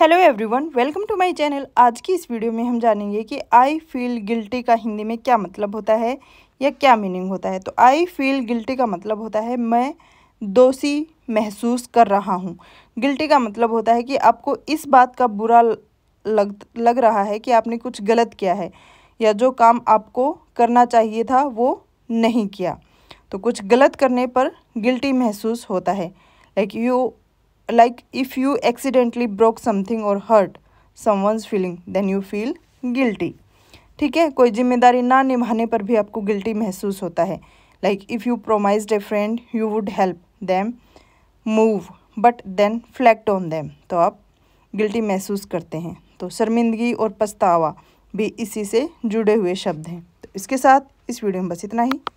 hello everyone welcome to my channel आज की इस वीडियो में हम जानेंगे कि आई फील गिल्टी का हिंदी में क्या मतलब होता है या क्या मीनिंग होता है तो आई फील गिल्टी का मतलब होता है मैं दोषी महसूस कर रहा हूँ गिल्टी का मतलब होता है कि आपको इस बात का बुरा लग लग रहा है कि आपने कुछ गलत किया है या जो काम आपको करना चाहिए था वो नहीं किया तो कुछ गलत करने पर गिल्टी महसूस होता है like you like if you accidentally broke something or hurt someone's feeling then you feel guilty ठीक है कोई जिम्मेदारी ना निभाने पर भी आपको गिल्टी महसूस होता है like if you promise a friend you would help them move but then flaked on them तो आप गिल्टी महसूस करते हैं तो शर्मिंदगी और पछतावा भी इसी से जुड़े हुए शब्द हैं तो इसके साथ इस वीडियो में बस इतना ही